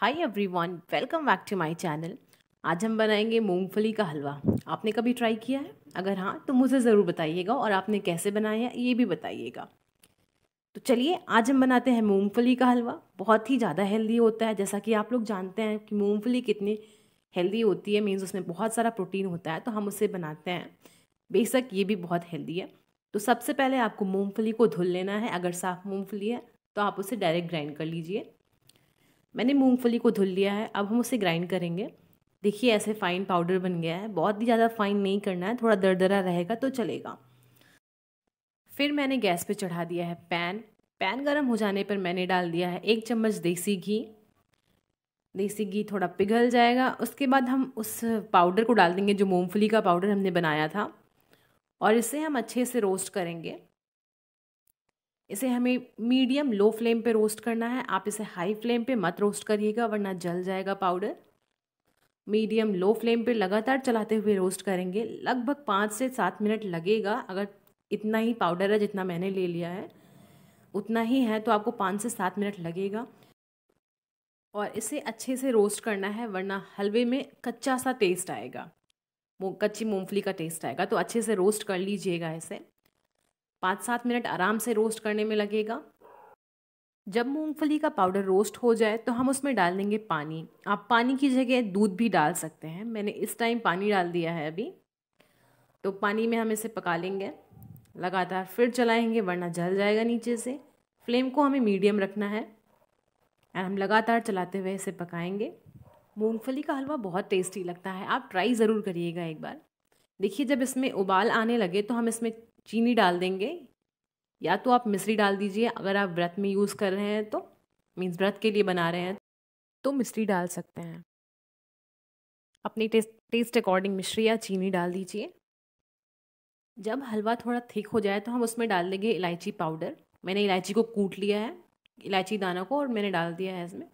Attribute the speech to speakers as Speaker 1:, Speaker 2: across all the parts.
Speaker 1: hi everyone welcome back to my channel आज हम बनाएंगे मूंगफली का हलवा आपने कभी ट्राई किया है अगर हाँ तो मुझे ज़रूर बताइएगा और आपने कैसे बनाया ये भी बताइएगा तो चलिए आज हम बनाते हैं मूंगफली का हलवा बहुत ही ज़्यादा हेल्दी होता है जैसा कि आप लोग जानते हैं कि मूँगफली कितनी हेल्दी होती है मीन्स उसमें बहुत सारा प्रोटीन होता है तो हम उसे बनाते हैं बेशक ये भी बहुत हेल्दी है तो सबसे पहले आपको मूँगफली को धुल लेना है अगर साफ़ मूँगफली है तो आप उसे डायरेक्ट ग्राइंड कर लीजिए मैंने मूंगफली को धुल लिया है अब हम उसे ग्राइंड करेंगे देखिए ऐसे फाइन पाउडर बन गया है बहुत ही ज़्यादा फाइन नहीं करना है थोड़ा दरदरा रहेगा तो चलेगा फिर मैंने गैस पे चढ़ा दिया है पैन पैन गरम हो जाने पर मैंने डाल दिया है एक चम्मच देसी घी देसी घी थोड़ा पिघल जाएगा उसके बाद हम उस पाउडर को डाल देंगे जो मूंगफली का पाउडर हमने बनाया था और इसे हम अच्छे से रोस्ट करेंगे इसे हमें मीडियम लो फ्लेम पे रोस्ट करना है आप इसे हाई फ्लेम पे मत रोस्ट करिएगा वरना जल जाएगा पाउडर मीडियम लो फ्लेम पे लगातार चलाते हुए रोस्ट करेंगे लगभग पाँच से सात मिनट लगेगा अगर इतना ही पाउडर है जितना मैंने ले लिया है उतना ही है तो आपको पाँच से सात मिनट लगेगा और इसे अच्छे से रोस्ट करना है वरना हलवे में कच्चा सा टेस्ट आएगा कच्ची मूँगफली का टेस्ट आएगा तो अच्छे से रोस्ट कर लीजिएगा इसे पाँच सात मिनट आराम से रोस्ट करने में लगेगा जब मूंगफली का पाउडर रोस्ट हो जाए तो हम उसमें डाल देंगे पानी आप पानी की जगह दूध भी डाल सकते हैं मैंने इस टाइम पानी डाल दिया है अभी तो पानी में हम इसे पका लेंगे लगातार फिर चलाएंगे वरना जल जाएगा नीचे से फ्लेम को हमें मीडियम रखना है और हम लगातार चलाते हुए इसे पकाएंगे मूंगफली का हलवा बहुत टेस्टी लगता है आप ट्राई ज़रूर करिएगा एक बार देखिए जब इसमें उबाल आने लगे तो हम इसमें चीनी डाल देंगे या तो आप मिश्री डाल दीजिए अगर आप व्रत में यूज़ कर रहे हैं तो मीन्स व्रत के लिए बना रहे हैं तो मिश्री डाल सकते हैं अपने टेस्ट टेस्ट अकॉर्डिंग मिश्री या चीनी डाल दीजिए जब हलवा थोड़ा थिक हो जाए तो हम उसमें डाल देंगे इलायची पाउडर मैंने इलायची को कूट लिया है इलायची दाना को और मैंने डाल दिया है इसमें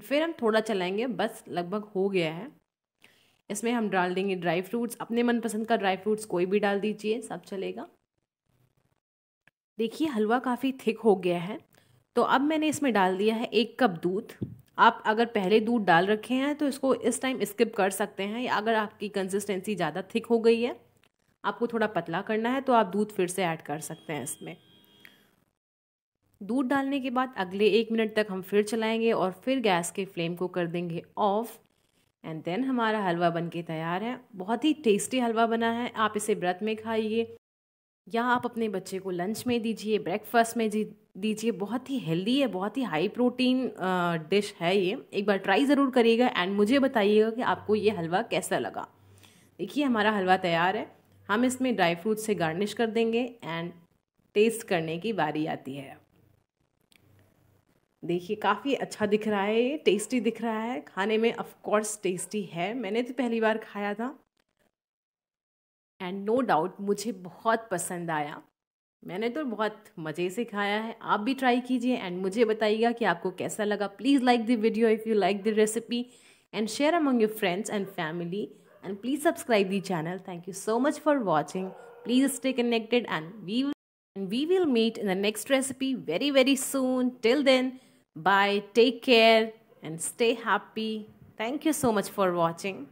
Speaker 1: फिर हम थोड़ा चलाएंगे बस लगभग हो गया है इसमें हम डाल देंगे ड्राई फ्रूट्स अपने मनपसंद का ड्राई फ्रूट्स कोई भी डाल दीजिए सब चलेगा देखिए हलवा काफ़ी थिक हो गया है तो अब मैंने इसमें डाल दिया है एक कप दूध आप अगर पहले दूध डाल रखे हैं तो इसको इस टाइम स्किप कर सकते हैं या अगर आपकी कंसिस्टेंसी ज़्यादा थिक हो गई है आपको थोड़ा पतला करना है तो आप दूध फिर से ऐड कर सकते हैं इसमें दूध डालने के बाद अगले एक मिनट तक हम फिर चलाएंगे और फिर गैस के फ्लेम को कर देंगे ऑफ़ एंड देन हमारा हलवा बन के तैयार है बहुत ही टेस्टी हलवा बना है आप इसे व्रत में खाइए या आप अपने बच्चे को लंच में दीजिए ब्रेकफास्ट में दीजिए बहुत ही हेल्दी है बहुत ही हाई प्रोटीन डिश है ये एक बार ट्राई ज़रूर करिएगा एंड मुझे बताइएगा कि आपको ये हलवा कैसा लगा देखिए हमारा हलवा तैयार है हम इसमें ड्राई फ्रूट से गार्निश कर देंगे एंड टेस्ट करने की बारी आती है देखिए काफ़ी अच्छा दिख रहा है ये टेस्टी दिख रहा है खाने में ऑफ कोर्स टेस्टी है मैंने तो पहली बार खाया था एंड नो डाउट मुझे बहुत पसंद आया मैंने तो बहुत मज़े से खाया है आप भी ट्राई कीजिए एंड मुझे बताइएगा कि आपको कैसा लगा please like the video if you like the recipe and share among your friends and family and please subscribe the channel thank you so much for watching please stay connected and we and we will meet in the next recipe very very soon till then bye take care and stay happy thank you so much for watching